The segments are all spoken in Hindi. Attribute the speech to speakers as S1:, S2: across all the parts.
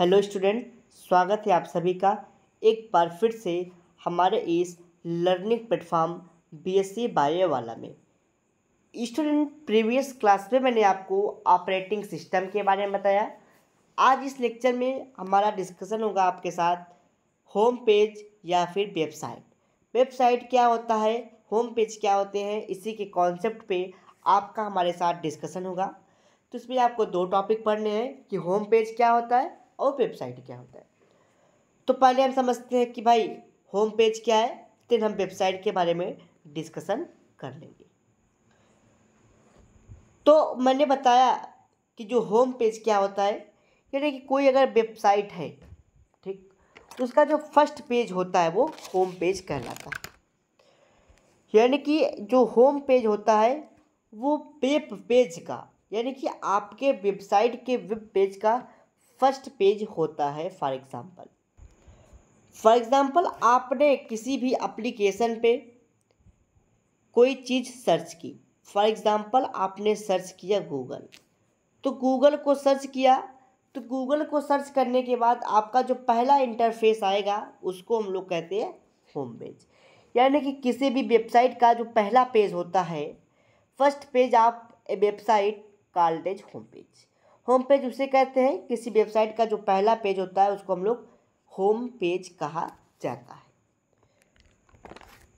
S1: हेलो स्टूडेंट स्वागत है आप सभी का एक बार फिर से हमारे इस लर्निंग प्लेटफॉर्म बीएससी बायो वाला में स्टूडेंट प्रीवियस क्लास में मैंने आपको ऑपरेटिंग सिस्टम के बारे में बताया आज इस लेक्चर में हमारा डिस्कशन होगा आपके साथ होम पेज या फिर वेबसाइट वेबसाइट क्या होता है होम पेज क्या होते हैं इसी के कॉन्सेप्ट पे आपका हमारे साथ डिस्कशन होगा तो इसमें आपको दो टॉपिक पढ़ने हैं कि होम पेज क्या होता है और वेबसाइट क्या होता है तो पहले हम समझते हैं कि भाई होम पेज क्या है फिर हम वेबसाइट के बारे में डिस्कशन कर लेंगे तो मैंने बताया कि जो होम पेज क्या होता है यानी कि कोई अगर वेबसाइट है ठीक तो उसका जो फर्स्ट पेज होता है वो होम पेज कहलाता है यानी कि जो होम पेज होता है वो वेब पेज का यानी कि आपके वेबसाइट के वेब पेज का फर्स्ट पेज होता है फॉर एग्ज़ाम्पल फॉर एग्ज़ाम्पल आपने किसी भी एप्लीकेशन पे कोई चीज़ सर्च की फॉर एग्ज़ाम्पल आपने सर्च किया गूगल तो गूगल को सर्च किया तो गूगल को सर्च करने के बाद आपका जो पहला इंटरफेस आएगा उसको हम लोग कहते हैं होम पेज यानी कि किसी भी वेबसाइट का जो पहला पेज होता है फर्स्ट पेज आप website called as home page home page उसे कहते हैं किसी वेबसाइट का जो पहला पेज होता है उसको हम लोग होम पेज कहा जाता है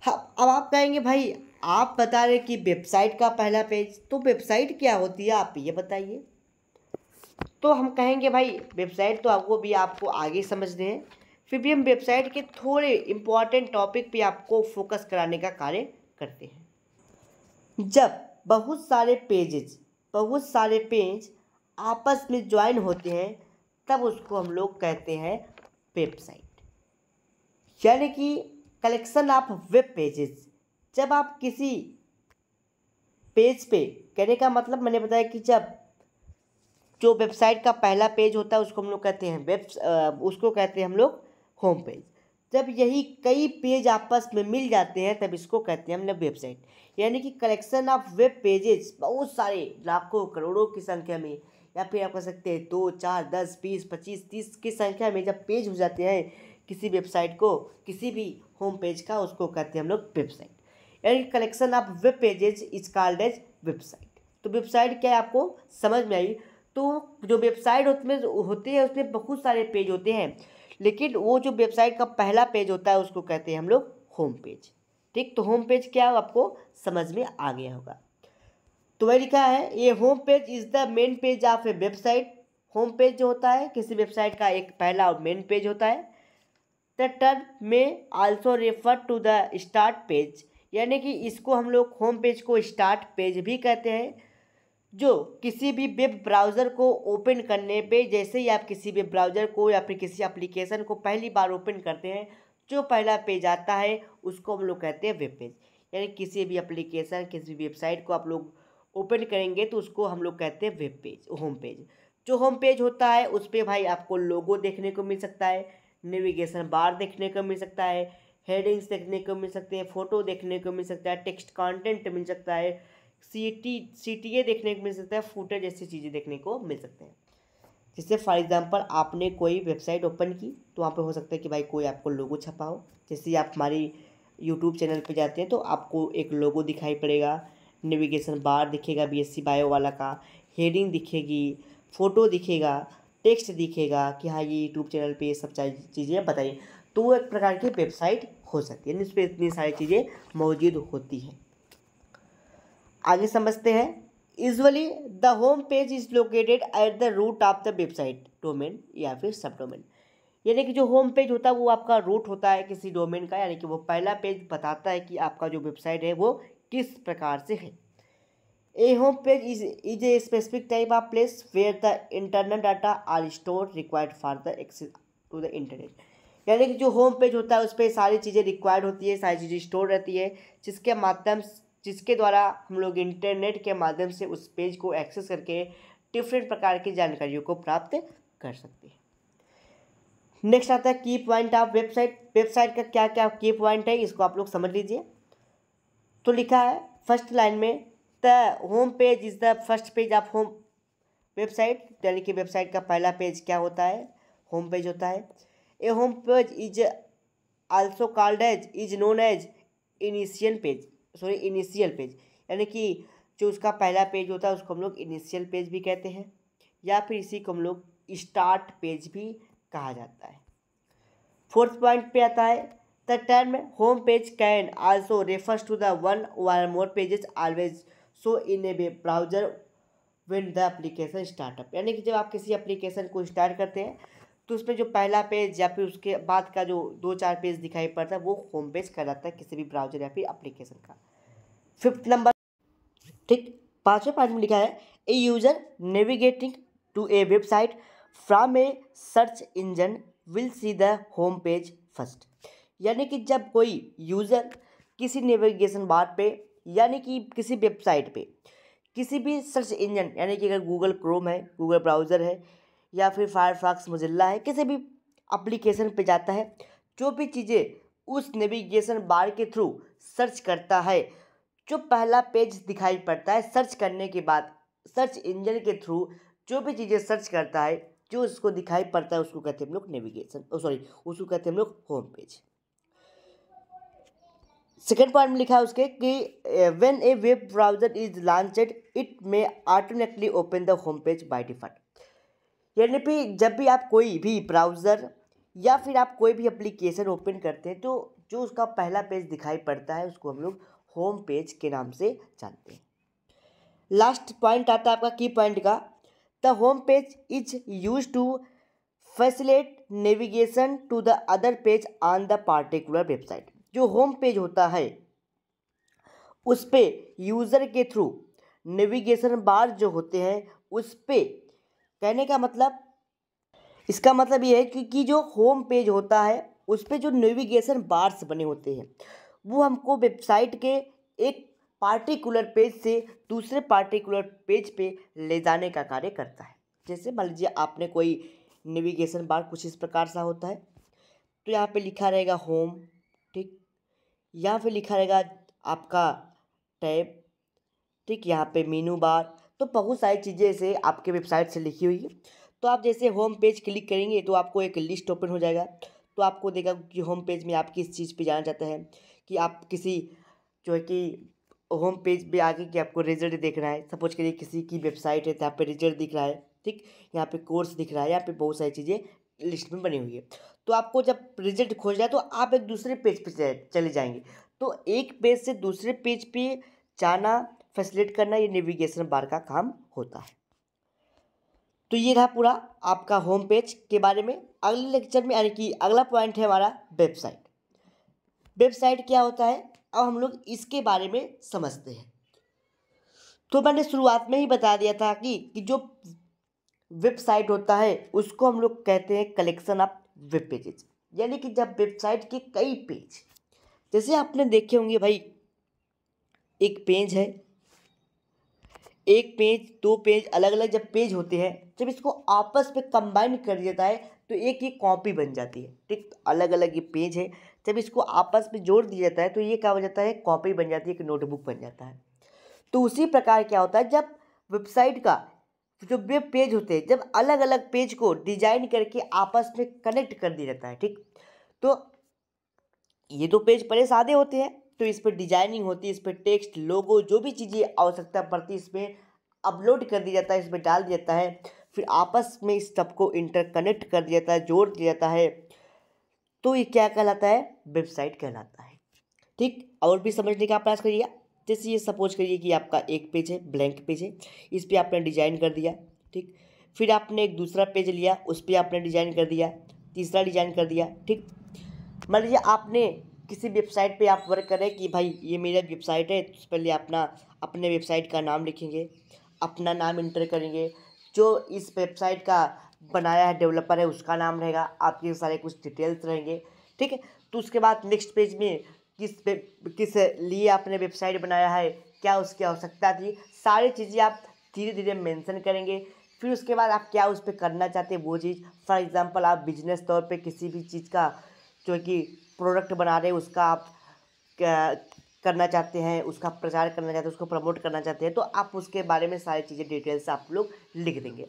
S1: हाँ, अब आप कहेंगे भाई आप बता रहे कि वेबसाइट का पहला पेज तो वेबसाइट क्या होती है आप ये बताइए तो हम कहेंगे भाई वेबसाइट तो आपको भी आपको आगे समझने हैं फिर भी हम वेबसाइट के थोड़े इम्पॉर्टेंट टॉपिक पे आपको फोकस कराने का कार्य करते हैं जब बहुत सारे पेजेज बहुत सारे पेज आपस में ज्वाइन होते हैं तब उसको हम लोग कहते हैं वेबसाइट यानी कि कलेक्शन ऑफ वेब पेजेस जब आप किसी पेज पे कहने का मतलब मैंने बताया कि जब जो वेबसाइट का पहला पेज होता है उसको हम लोग कहते हैं वेब उसको कहते हैं हम लोग होम पेज जब यही कई पेज आपस में मिल जाते हैं तब इसको कहते हैं हम लोग वेबसाइट यानी कि कलेक्शन ऑफ वेब पेजेस बहुत सारे लाखों करोड़ों की संख्या में या फिर आप कह सकते हैं दो चार दस बीस पच्चीस तीस की संख्या में जब पेज हो जाते हैं किसी वेबसाइट को किसी भी होम पेज का उसको कहते हैं हम लोग वेबसाइट यानी collection of web pages is called as website तो वेबसाइट क्या है आपको समझ में आई तो जो वेबसाइट उसमें होते हैं उसमें बहुत सारे पेज होते हैं लेकिन वो जो वेबसाइट का पहला पेज होता है उसको कहते हैं हम लोग होम पेज ठीक तो होम पेज क्या आपको समझ में आ गया होगा तो वही लिखा है ये home page is the main page of a website home page जो होता है किसी वेबसाइट का एक पहला मेन पेज होता है the term may also refer to the start page यानी कि इसको हम लोग होम पेज को स्टार्ट पेज भी कहते हैं जो किसी भी वेब ब्राउज़र को ओपन करने पे जैसे ही आप किसी वेब ब्राउज़र को या फिर किसी एप्लीकेशन को पहली बार ओपन करते हैं जो पहला पेज आता है उसको हम लोग कहते हैं वेब पेज यानी किसी भी एप्लीकेशन किसी भी वेबसाइट को आप लोग ओपन करेंगे तो उसको हम लोग कहते हैं वेब पेज होम पेज जो होम पेज होता है उस पर भाई आपको लोगो देखने को मिल सकता है नेविगेशन बार देखने को मिल सकता है हेडिंग्स देखने को मिल सकते हैं फ़ोटो देखने को मिल सकता है टेक्स्ट कंटेंट मिल सकता है सीटी सीटीए देखने को मिल सकता है फूटेज जैसी चीज़ें देखने को मिल सकते हैं जैसे फॉर एग्ज़ाम्पल आपने कोई वेबसाइट ओपन की तो वहाँ पे हो सकता है कि भाई कोई आपको लोगो छपाओ जैसे आप हमारी यूट्यूब चैनल पर जाते हैं तो आपको एक लोगो दिखाई पड़ेगा नेविगेशन बार दिखेगा बीएससी बायो वाला का हेडिंग दिखेगी फ़ोटो दिखेगा टेक्स्ट दिखेगा कि हाँ ये यूट्यूब चैनल पे ये सब चीज़ें बताइए तो वो एक प्रकार की वेबसाइट हो सकती है जिसपे इतनी सारी चीज़ें मौजूद होती हैं आगे समझते हैं usually the home page is located at the root of the website domain या फिर सब डोमेन यानी कि जो होम पेज होता है वो आपका रूट होता है किसी डोमेन का यानी कि वो पहला पेज बताता है कि आपका जो वेबसाइट है वो किस प्रकार से है a home page is is a specific type of place where the internal data are store required for the access to the internet यानी कि जो होम पेज होता है उस पर सारी चीज़ें रिक्वायर्ड होती है सारी चीज़ें स्टोर रहती है जिसके माध्यम जिसके द्वारा हम लोग इंटरनेट के माध्यम से उस पेज को एक्सेस करके डिफरेंट प्रकार की जानकारियों को प्राप्त कर सकते हैं नेक्स्ट आता है की पॉइंट ऑफ वेबसाइट वेबसाइट का क्या क्या की पॉइंट है इसको आप लोग समझ लीजिए तो लिखा है फर्स्ट लाइन में the home page is the first page of home website यानी कि वेबसाइट का पहला पेज क्या होता है होम पेज होता है a home page is also called as is known as initial page sorry initial page यानी कि जो उसका पहला पेज होता है उसको हम लोग इनिशियल पेज भी कहते हैं या फिर इसी को हम लोग स्टार्ट पेज भी कहा जाता है फोर्थ पॉइंट पे आता है The term home page can also refers to the one or more pages always show in a web browser when the application startup यानी कि जब आप किसी एप्लीकेशन को स्टार्ट करते हैं तो उसमें जो पहला पेज या फिर उसके बाद का जो दो चार पेज दिखाई पड़ता है वो होम पेज कहलाता है किसी भी ब्राउजर या फिर अप्लीकेशन का फिफ्थ नंबर ठीक पाँचवें पार्ट में लिखा है a user navigating to a website from a search engine will see the home page first यानी कि जब कोई यूज़र किसी नेविगेशन बार पे यानी कि किसी वेबसाइट पे किसी भी सर्च इंजन यानी कि अगर गूगल क्रोम है गूगल ब्राउज़र है या फिर फायरफॉक्स मुजिल्ला है किसी भी अप्लीकेशन पे जाता है जो भी चीज़ें उस नेविगेशन बार के थ्रू सर्च करता है जो पहला पेज दिखाई पड़ता है सर्च करने के बाद सर्च इंजन के थ्रू जो भी चीज़ें सर्च करता है जो उसको दिखाई पड़ता है उसको कहते हैं हम लोग नेविगेशन सॉरी उसको कहते हैं हम लोग होम पेज सेकेंड पॉइंट में लिखा है उसके कि when a web browser is launched it may automatically open the home page by default यानी कि जब भी आप कोई भी ब्राउज़र या फिर आप कोई भी एप्लीकेशन ओपन करते हैं तो जो उसका पहला पेज दिखाई पड़ता है उसको हम लोग होम पेज के नाम से जानते हैं लास्ट पॉइंट आता है आपका की पॉइंट का the home page is use to facilitate navigation to the other page on the particular website जो होम पेज होता है उस पर यूज़र के थ्रू नेविगेशन बार जो होते हैं उस पर कहने का मतलब इसका मतलब ये है कि, कि जो होम पेज होता है उस पर जो नेविगेशन बार्स बने होते हैं वो हमको वेबसाइट के एक पार्टिकुलर पेज से दूसरे पार्टिकुलर पेज पे ले जाने का कार्य करता है जैसे मान लीजिए आपने कोई नेविगेशन बार कुछ इस प्रकार सा होता है तो यहाँ पे लिखा रहेगा होम यहाँ पे लिखा रहेगा आपका टैब ठीक यहाँ पे मीनू बार तो बहुत सारी चीज़ें ऐसे आपके वेबसाइट से लिखी हुई है तो आप जैसे होम पेज क्लिक करेंगे तो आपको एक लिस्ट ओपन हो जाएगा तो आपको देगा कि होम पेज में आप किस चीज़ पे जाना चाहते हैं कि आप किसी जो है कि होम पेज पर आगे कि आपको रिजल्ट देखना है सपोज करिए किसी की वेबसाइट है तो यहाँ पर रिजल्ट दिख रहा है ठीक यहाँ पे कोर्स दिख रहा है यहाँ पे बहुत सारी चीज़ें लिस्ट में बनी हुई है तो आपको जब रिजल्ट खोज जाए तो आप एक दूसरे पेज पर पे चले जाएंगे तो एक पेज से दूसरे पेज पे जाना फैसिलेट करना ये नेविगेशन बार का काम होता है तो ये रहा पूरा आपका होम पेज के बारे में अगले लेक्चर में यानी कि अगला पॉइंट है हमारा वेबसाइट वेबसाइट क्या होता है अब हम लोग इसके बारे में समझते हैं तो मैंने शुरुआत में ही बता दिया था कि, कि जो वेबसाइट होता है उसको हम लोग कहते हैं कलेक्शन ऑफ वेब पेजेज यानी कि जब वेबसाइट के कई पेज जैसे आपने देखे होंगे भाई एक पेज है एक पेज दो पेज अलग अलग जब पेज होते हैं जब इसको आपस में कंबाइन कर देता है तो एक ही कॉपी बन जाती है ठीक अलग अलग ये पेज है जब इसको आपस में जोड़ दिया जाता है तो ये क्या हो जाता है कॉपी बन जाती है एक नोटबुक बन जाता है तो उसी प्रकार क्या होता है जब वेबसाइट का तो जो वेब पेज होते हैं जब अलग अलग पेज को डिजाइन करके आपस में कनेक्ट कर दिया जाता है ठीक तो ये तो पेज पहले सादे होते हैं तो इस पर डिजाइनिंग होती है इस पर टेक्स्ट लोगो जो भी चीज़ें आवश्यकता पड़ती है इसमें अपलोड कर दिया जाता है इसमें डाल दिया जाता है फिर आपस में इस सबको इंटरकनेक्ट कर दिया जाता है जोड़ दिया जाता है तो ये क्या कहलाता है वेबसाइट कहलाता है ठीक और भी समझने का प्रयास करिएगा जैसे ये सपोज करिए कि आपका एक पेज है ब्लैंक पेज है इस पर आपने डिजाइन कर दिया ठीक फिर आपने एक दूसरा पेज लिया उस पर आपने डिजाइन कर दिया तीसरा डिजाइन कर दिया ठीक मान लीजिए आपने किसी वेबसाइट पे आप वर्क करें कि भाई ये मेरा वेबसाइट है तो पहले अपना अपने वेबसाइट का नाम लिखेंगे अपना नाम इंटर करेंगे जो इस वेबसाइट का बनाया है डेवलपर है उसका नाम रहेगा आपके सारे कुछ डिटेल्स रहेंगे ठीक है तो उसके बाद नेक्स्ट पेज में किस पे किस लिए आपने वेबसाइट बनाया है क्या उसकी आवश्यकता थी सारी चीज़ें आप धीरे धीरे मेंशन करेंगे फिर उसके बाद आप क्या उस पर करना चाहते हैं वो चीज़ फॉर एग्ज़ाम्पल आप बिजनेस तौर पे किसी भी चीज़ का जो कि प्रोडक्ट बना रहे हैं उसका आप करना चाहते हैं उसका प्रचार करना चाहते हैं उसको प्रमोट करना चाहते हैं तो आप उसके बारे में सारी चीज़ें डिटेल्स आप लोग लिख देंगे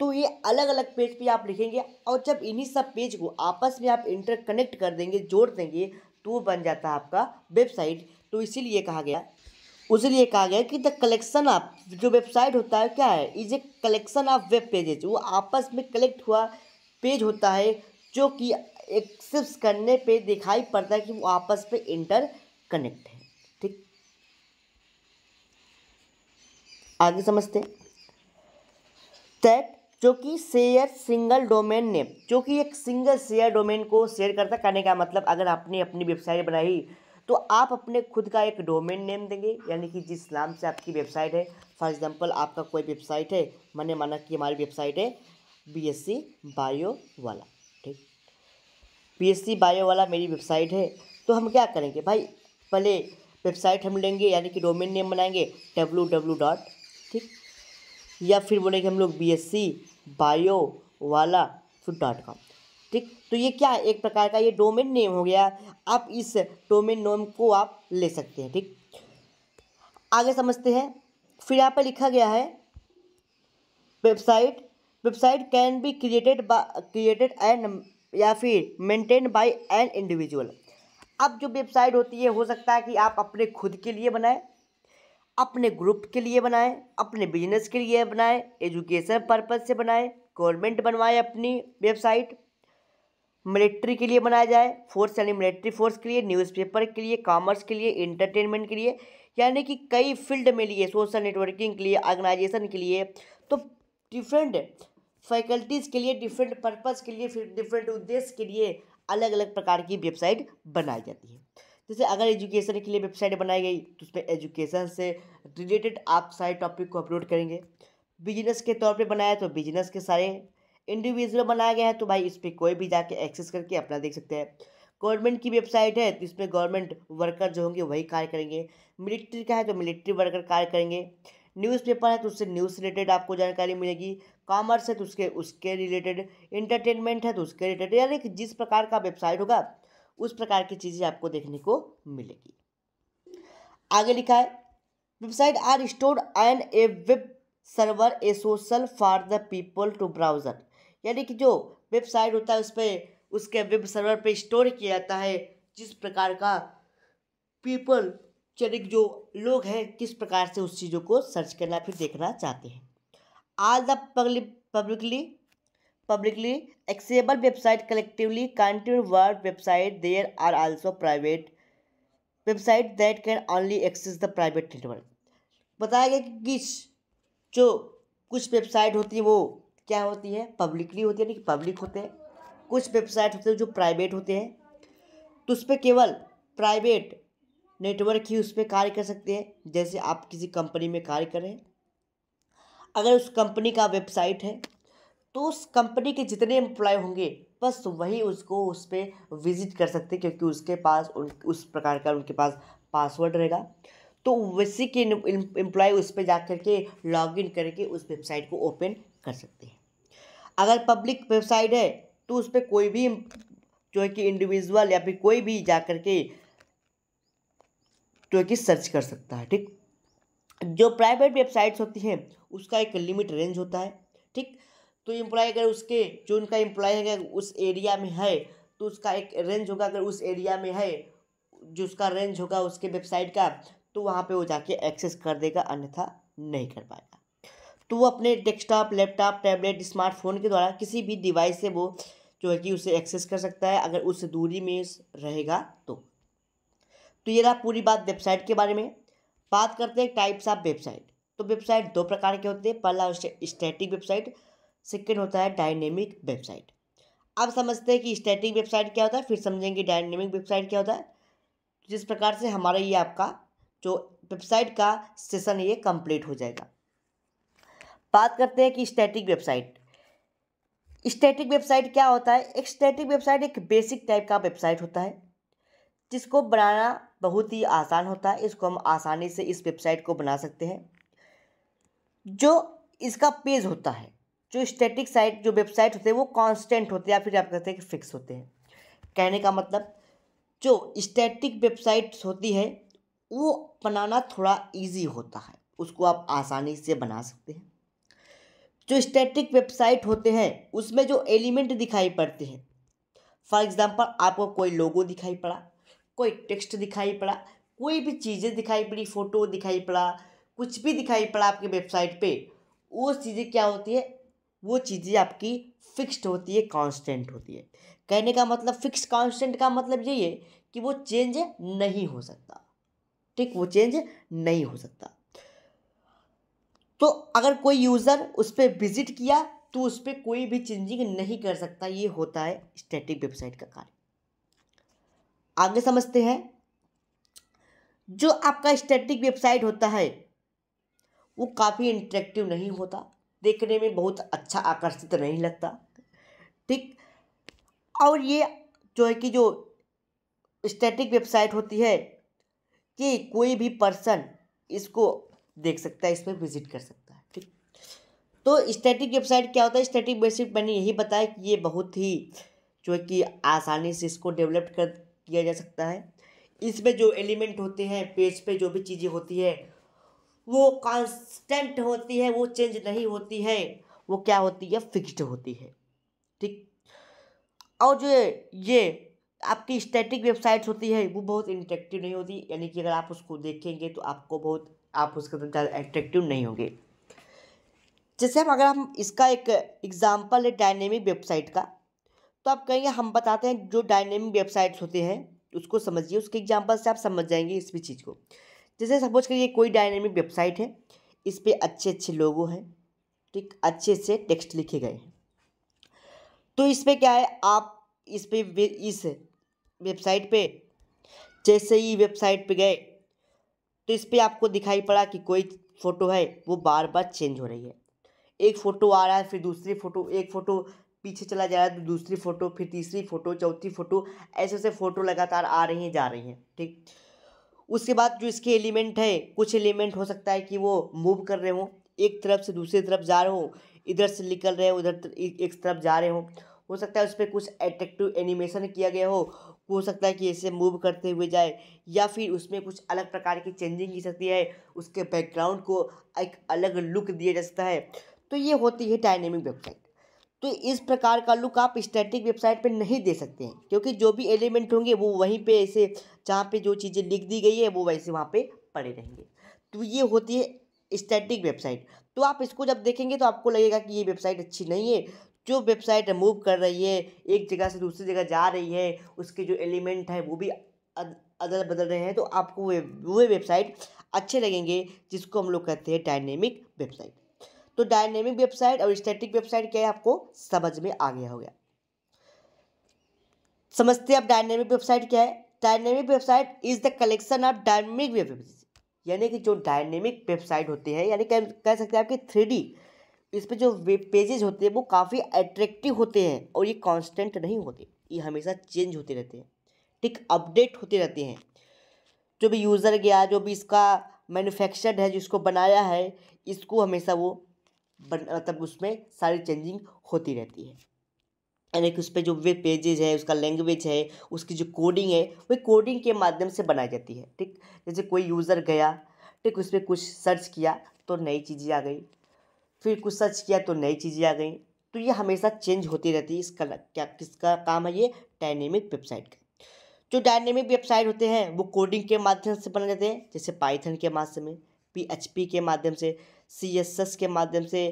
S1: तो ये अलग अलग पेज पे आप लिखेंगे और जब इन्हीं सब पेज को आपस में आप इंटरकनेक्ट कर देंगे जोड़ देंगे तो बन जाता है आपका वेबसाइट तो इसीलिए कहा गया उसलिए कहा गया कि द कलेक्शन ऑफ जो वेबसाइट होता है क्या है is a collection of web pages वो आपस में कलेक्ट हुआ पेज होता है जो कि एक्सेस करने पे दिखाई पड़ता है कि वो आपस में इंटर कनेक्ट है ठीक आगे समझते दैट जो कि शेयर सिंगल डोमेन नेम जो कि एक सिंगल शेयर डोमेन को शेयर करता करने का मतलब अगर आपने अपनी वेबसाइट बनाई तो आप अपने खुद का एक डोमेन नेम देंगे यानी कि जिस नाम से आपकी वेबसाइट है फॉर एग्जांपल आपका कोई वेबसाइट है मैंने माना कि हमारी वेबसाइट है बीएससी बायो वाला ठीक बीएससी बायो वाला मेरी वेबसाइट है तो हम क्या करेंगे भाई पहले वेबसाइट हम लेंगे यानी कि डोमेन नेम बनाएंगे डब्लू डब्लू डॉट ठीक या फिर बोलेंगे हम लोग बी एस सी बायो वाला फूड डॉट कॉम ठीक तो ये क्या है एक प्रकार का ये डोमेन नेम हो गया आप इस डोमेन नेम को आप ले सकते हैं ठीक आगे समझते हैं फिर यहाँ पर लिखा गया है website website can be created created and या फिर मेंटेन बाय एन इंडिविजुअल अब जो वेबसाइट होती है हो सकता है कि आप अपने खुद के लिए बनाएं अपने ग्रुप के लिए बनाएं अपने बिजनेस के लिए बनाएं एजुकेशन पर्पज़ से बनाएं गवर्नमेंट बनवाए अपनी वेबसाइट मिलिट्री के लिए बनाया जाए फोर्स यानी मिलिट्री फोर्स के लिए न्यूज़पेपर के लिए कॉमर्स के लिए इंटरटेनमेंट के लिए यानी कि कई फील्ड में लिए सोशल नेटवर्किंग के लिए ऑर्गेनाइजेशन के लिए तो डिफरेंट फैकल्टीज़ के लिए डिफरेंट पर्पज़ के लिए फिर डिफरेंट उद्देश्य के लिए अलग अलग प्रकार की वेबसाइट बनाई जाती है जैसे अगर एजुकेशन के लिए वेबसाइट बनाई गई तो उसमें एजुकेशन से रिलेटेड आप सारे टॉपिक को अपलोड करेंगे बिजनेस के तौर पे बनाया तो बिजनेस के सारे इंडिविजुअल बनाया गया है तो भाई इस पर कोई भी जाके एक्सेस करके अपना देख सकते हैं गवर्नमेंट की वेबसाइट है तो इसमें गवर्नमेंट वर्कर जो होंगे वही कार्य करेंगे मिलिट्री का है तो मिलिट्री वर्कर कार्य करेंगे न्यूज़पेपर है तो उससे न्यूज़ रिलेटेड आपको जानकारी मिलेगी कॉमर्स है तो उसके उसके रिलेटेड इंटरटेनमेंट है तो उसके रिलेटेड यानी कि जिस प्रकार का वेबसाइट होगा उस प्रकार की चीज़ें आपको देखने को मिलेगी आगे लिखा है website are store on a web server a social for the people to browser यानी कि जो वेबसाइट होता है उस पर उसके वेब सर्वर पे स्टोर किया जाता है जिस प्रकार का पीपल यानी जो लोग हैं किस प्रकार से उस चीज़ों को सर्च करना फिर देखना चाहते हैं आज the publicly publicly accessible website collectively contain word website there are also private website that can only access the private network बताया गया कि किस जो कुछ वेबसाइट होती है वो क्या होती है पब्लिकली होती है यानी कि पब्लिक होते हैं कुछ वेबसाइट होते हैं जो प्राइवेट होते हैं तो उस पर केवल प्राइवेट नेटवर्क ही उस पर कार्य कर सकते हैं जैसे आप किसी कंपनी में कार्य करें अगर उस कंपनी का वेबसाइट है तो उस कंपनी के जितने एम्प्लॉय होंगे बस वही उसको उस पर विज़िट कर सकते हैं क्योंकि उसके पास उन उस प्रकार का उनके पास पासवर्ड रहेगा तो वैसी के एम्प्लॉय उस पर जा कर के लॉग इन करके उस वेबसाइट को ओपन कर सकते हैं अगर पब्लिक वेबसाइट है तो उस पर कोई भी जो है कि इंडिविजुअल या फिर कोई भी जा कर के जो है कि सर्च कर सकता है ठीक जो प्राइवेट वेबसाइट्स होती हैं उसका एक लिमिट रेंज होता है ठीक तो इम्प्लॉय अगर उसके जो उनका इम्प्लॉय है उस एरिया में है तो उसका एक रेंज होगा अगर उस एरिया में है जो उसका रेंज होगा उसके वेबसाइट का तो वहाँ पे वो जाके एक्सेस कर देगा अन्यथा नहीं कर पाएगा तो वो अपने डेस्कटॉप लैपटॉप टैबलेट स्मार्टफोन के द्वारा किसी भी डिवाइस से वो जो है कि उसे एक्सेस कर सकता है अगर उस दूरी में रहेगा तो तो ये रहा पूरी बात वेबसाइट के बारे में बात करते हैं टाइप्स ऑफ वेबसाइट तो वेबसाइट दो प्रकार के होते हैं पहला स्टैटिक वेबसाइट सेकेंड होता है डायनेमिक वेबसाइट अब समझते हैं कि स्टैटिक वेबसाइट क्या होता है फिर समझेंगे डायनेमिक वेबसाइट क्या होता है जिस प्रकार से हमारा ये आपका जो वेबसाइट का सेशन ये कंप्लीट हो जाएगा बात करते हैं कि स्टैटिक वेबसाइट स्टैटिक वेबसाइट क्या होता है एक स्टैटिक वेबसाइट एक बेसिक टाइप का वेबसाइट होता है जिसको बनाना बहुत ही आसान होता है इसको हम आसानी से इस वेबसाइट को बना सकते हैं जो इसका पेज होता है जो स्टैटिक साइट जो वेबसाइट होते हैं वो कांस्टेंट होते हैं या फिर आप कहते हैं कि फिक्स होते हैं कहने का मतलब जो स्टैटिक वेबसाइट्स होती है वो बनाना थोड़ा इजी होता है उसको आप आसानी से बना सकते हैं जो स्टैटिक वेबसाइट होते हैं उसमें जो एलिमेंट दिखाई पड़ते हैं फॉर एग्ज़ाम्पल आपको कोई लोगो दिखाई पड़ा कोई टेक्स्ट दिखाई पड़ा कोई भी चीज़ें दिखाई पड़ी फ़ोटो दिखाई पड़ा कुछ भी दिखाई पड़ा आपकी वेबसाइट पे वो चीज़ें क्या होती है वो चीज़ें आपकी फिक्स्ड होती है कांस्टेंट होती है कहने का मतलब फिक्स कांस्टेंट का मतलब यही है कि वो चेंज नहीं हो सकता ठीक वो चेंज नहीं हो सकता तो अगर कोई यूज़र उस पर विजिट किया तो उस पर कोई भी चेंजिंग नहीं कर सकता ये होता है स्टैटिक वेबसाइट का कार्य आगे समझते हैं जो आपका स्टैटिक वेबसाइट होता है वो काफ़ी इंट्रैक्टिव नहीं होता देखने में बहुत अच्छा आकर्षित नहीं लगता ठीक और ये जो है कि जो स्टैटिक वेबसाइट होती है कि कोई भी पर्सन इसको देख सकता है इसमें विजिट कर सकता है ठीक तो स्टैटिक वेबसाइट क्या होता है स्टैटिक वेबसाइट मैंने यही बताया कि ये बहुत ही जो है कि आसानी से इसको डेवलप कर किया जा सकता है इसमें जो एलिमेंट होते हैं पेज पे जो भी चीज़ें होती है वो कांस्टेंट होती है वो चेंज नहीं होती है वो क्या होती है फिक्स्ड होती है ठीक और जो ये आपकी स्टैटिक वेबसाइट्स होती है वो बहुत इंट्रेक्टिव नहीं होती यानी कि अगर आप उसको देखेंगे तो आपको बहुत आप उसके अंदर ज़्यादा एट्रेक्टिव नहीं होंगे जैसे हम अगर हम इसका एक एग्ज़ाम्पल है डायनेमिक वेबसाइट का तो आप कहेंगे हम बताते हैं जो डायनेमिक वेबसाइट्स होते हैं उसको समझिए उसके एग्जाम्पल से आप समझ जाएंगे इस भी चीज़ को जैसे सपोज करिए कोई डायनेमिक वेबसाइट है इस पर अच्छे अच्छे लोगो हैं ठीक अच्छे अच्छे टेक्स्ट लिखे गए हैं तो इस पर क्या है आप इस पर इस वेबसाइट पे जैसे ही वेबसाइट पे गए तो इस पर आपको दिखाई पड़ा कि कोई फ़ोटो है वो बार बार चेंज हो रही है एक फ़ोटो आ रहा है फिर दूसरी फ़ोटो एक फ़ोटो पीछे चला जा रहा है तो दूसरी फ़ोटो फिर तीसरी फ़ोटो चौथी फ़ोटो ऐसे ऐसे फ़ोटो लगातार आ रही हैं जा रही हैं ठीक उसके बाद जो इसके एलिमेंट है कुछ एलिमेंट हो सकता है कि वो मूव कर रहे हों एक तरफ से दूसरी तरफ जा रहे हों इधर से निकल रहे हो उधर एक तरफ जा रहे हों हो सकता है उस पर कुछ एट्रेक्टिव एनिमेशन किया गया हो हो सकता है कि ऐसे मूव करते हुए जाए या फिर उसमें कुछ अलग प्रकार की चेंजिंग की सकती है उसके बैकग्राउंड को एक अलग लुक दिया जा सकता है तो ये होती है डायनेमिक वेबसाइट तो इस प्रकार का लुक आप स्टैटिक वेबसाइट पर नहीं दे सकते हैं क्योंकि जो भी एलिमेंट होंगे वो वहीं पे ऐसे जहाँ पे जो चीज़ें लिख दी गई है वो वैसे वहाँ पे पड़े रहेंगे तो ये होती है स्टैटिक वेबसाइट तो आप इसको जब देखेंगे तो आपको लगेगा कि ये वेबसाइट अच्छी नहीं है जो वेबसाइट मूव कर रही है एक जगह से दूसरी जगह जा रही है उसके जो एलिमेंट है वो भी अदल बदल रहे हैं तो आपको वे वेबसाइट अच्छे लगेंगे जिसको हम लोग कहते हैं डायनेमिक वेबसाइट तो डायनेमिक वेबसाइट और स्टैटिक वेबसाइट क्या है आपको समझ में आ गया हो गया समझते हैं आप डायनेमिक वेबसाइट क्या है dynamic website is the collection of dynamic web यानी कि जो डायनेमिक वेबसाइट होते हैं यानी कह कह सकते हैं आपके थ्री इस पर जो वेब पेजेज होते हैं वो काफ़ी अट्रैक्टिव होते हैं और ये कांस्टेंट नहीं होते ये हमेशा चेंज होते रहते हैं ठीक अपडेट होते रहते हैं जो भी यूज़र गया जो भी इसका मैन्युफैक्चर्ड है जिसको बनाया है इसको हमेशा वो बन, मतलब उसमें सारी चेंजिंग होती रहती है यानी कि उस पर जो वे पेजेज है उसका लैंग्वेज है उसकी जो कोडिंग है वो कोडिंग के माध्यम से बनाई जाती है ठीक जैसे कोई यूज़र गया ठीक उस पर कुछ सर्च किया तो नई चीज़ें आ गई फिर कुछ सर्च किया तो नई चीज़ें आ गई तो ये हमेशा चेंज होती रहती है इसका क्या किसका काम है ये डायनेमिक वेबसाइट का जो डायनेमिक वेबसाइट होते हैं वो कोडिंग के माध्यम से बनाए जाते हैं जैसे पाइथन के माध्यम से पी के माध्यम से सी के माध्यम से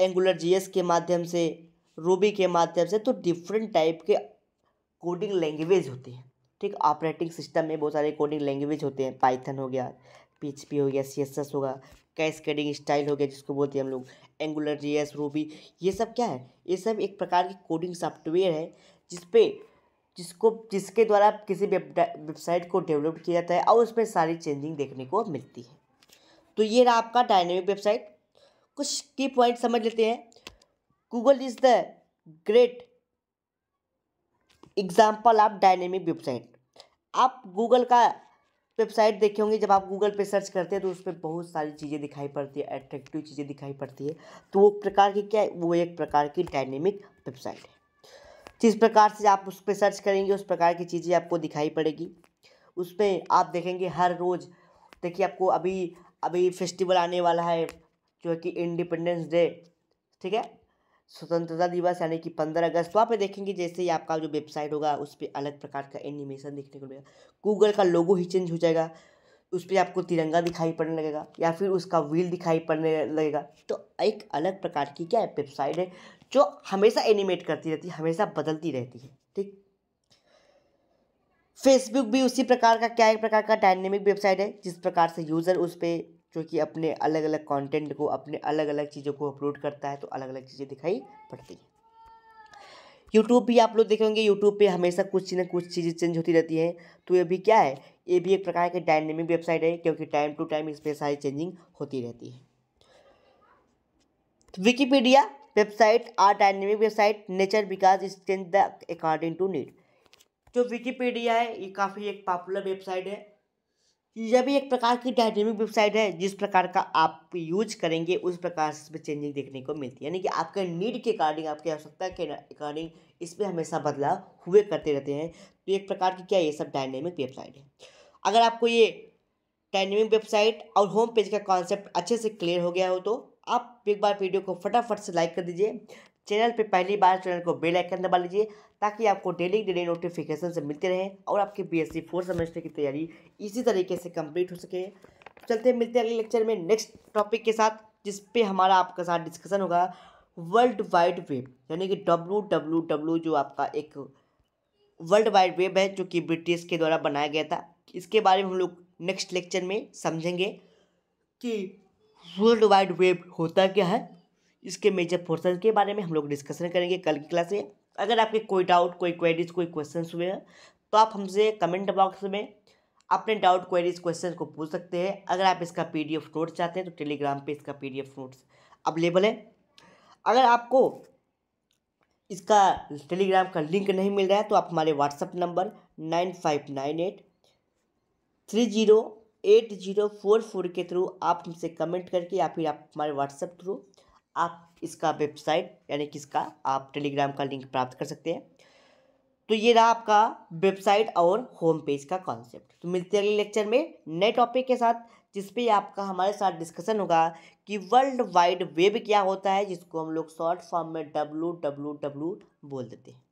S1: एंगुलर जी के माध्यम से रूबी के माध्यम से तो डिफरेंट टाइप के कोडिंग लैंग्वेज होते हैं ठीक ऑपरेटिंग सिस्टम में बहुत सारे कोडिंग लैंग्वेज होते हैं पाइथन हो गया पी हो गया सी होगा कैस्केडिंग स्टाइल हो गया जिसको बोलते हैं हम लोग एंगुलर जी एस रूबी ये सब क्या है ये सब एक प्रकार की कोडिंग सॉफ्टवेयर है जिसपे जिसको जिसके द्वारा किसी वेबसाइट को डेवलप किया जाता है और उसमें सारी चेंजिंग देखने को मिलती है तो ये रहा आपका डायनेमिक वेबसाइट कुछ की पॉइंट समझ लेते हैं Google is the great example of dynamic website आप गूगल का वेबसाइट देखे होंगे जब आप गूगल पे सर्च करते हैं तो उस पर बहुत सारी चीज़ें दिखाई पड़ती है अट्रैक्टिव चीज़ें दिखाई पड़ती है तो वो प्रकार की क्या है वो एक प्रकार की डायनेमिक वेबसाइट है जिस प्रकार से आप उस पर सर्च करेंगे उस प्रकार की चीज़ें आपको दिखाई पड़ेगी उसमें आप देखेंगे हर रोज़ देखिए आपको अभी अभी फेस्टिवल आने वाला है जो है कि इंडिपेंडेंस डे ठीक है स्वतंत्रता दिवस यानी कि पंद्रह अगस्त वहाँ पे देखेंगे जैसे ही आपका जो वेबसाइट होगा उस पर अलग प्रकार का एनिमेशन देखने को मिलेगा गूगल का लोगो ही चेंज हो जाएगा उस पर आपको तिरंगा दिखाई पड़ने लगेगा या फिर उसका व्हील दिखाई पड़ने लगेगा तो एक अलग प्रकार की क्या वेबसाइट है जो हमेशा एनिमेट करती रहती है हमेशा बदलती रहती है ठीक फेसबुक भी उसी प्रकार का क्या एक प्रकार का डायनेमिक वेबसाइट है जिस प्रकार से यूज़र उस पर क्योंकि अपने अलग अलग कंटेंट को अपने अलग अलग चीज़ों को अपलोड करता है तो अलग अलग चीज़ें दिखाई पड़ती हैं यूट्यूब भी आप लोग देखेंगे यूट्यूब पे हमेशा कुछ ना कुछ चीज़ें चेंज होती रहती हैं तो ये भी क्या है ये भी एक प्रकार की डायनेमिक वेबसाइट है क्योंकि टाइम टू टाइम इस पर सारी चेंजिंग होती रहती है तो Wikipedia website are dynamic website nature because is change the according to need जो विकीपीडिया है ये काफ़ी एक पॉपुलर वेबसाइट है यह भी एक प्रकार की डायनेमिक वेबसाइट है जिस प्रकार का आप यूज करेंगे उस प्रकार से इसमें चेंजिंग देखने को मिलती है यानी कि आपके नीड के अकॉर्डिंग आपकी आवश्यकता के अकॉर्डिंग इसमें हमेशा बदलाव हुए करते रहते हैं तो एक प्रकार की क्या ये सब डायनेमिक वेबसाइट है अगर आपको ये डायनेमिक वेबसाइट और होम पेज का कॉन्सेप्ट अच्छे से क्लियर हो गया हो तो आप एक बार वीडियो को फटाफट से लाइक कर दीजिए चैनल पे पहली बार चैनल को बेल आइकन दबा लीजिए ताकि आपको डेली डेली नोटिफिकेशन से मिलते रहें और आपके B S C fourth semester की तैयारी इसी तरीके से कंप्लीट हो सके तो चलते मिलते हैं अगले लेक्चर में नेक्स्ट टॉपिक के साथ जिस पे हमारा आपके साथ डिस्कशन होगा वर्ल्ड वाइड वेब यानी कि डब्लू डब्लू डब्लू जो आपका एक वर्ल्ड वाइड वेब है जो कि ब्रिटिश के द्वारा बनाया गया था इसके बारे में हम लोग नेक्स्ट लेक्चर में समझेंगे कि वर्ल्ड वाइड वेब होता क्या है इसके मेजर पोर्सन के बारे में हम लोग डिस्कशन करेंगे कल की क्लास में अगर आपके कोई डाउट कोई क्वेरीज कोई क्वेश्चन हुए हैं तो आप हमसे कमेंट बॉक्स में अपने डाउट क्वेरीज क्वेश्चन को पूछ सकते हैं अगर आप इसका पी डी एफ नोट्स चाहते हैं तो टेलीग्राम पर इसका P D F notes available है अगर आपको इसका टेलीग्राम का लिंक नहीं मिल रहा है तो आप हमारे WhatsApp number nine five nine eight three zero eight zero four four के थ्रू आप हमसे कमेंट करके या फिर आप हमारे व्हाट्सएप थ्रू आप इसका वेबसाइट यानी कि इसका आप टेलीग्राम का लिंक प्राप्त कर सकते हैं तो ये रहा आपका वेबसाइट और होम पेज का कॉन्सेप्ट तो मिलते हैं अगले लेक्चर में नए टॉपिक के साथ जिसपे आपका हमारे साथ डिस्कशन होगा कि वर्ल्ड वाइड वेब क्या होता है जिसको हम लोग शॉर्ट फॉर्म में डब्लू डब्लू डब्लू बोल देते हैं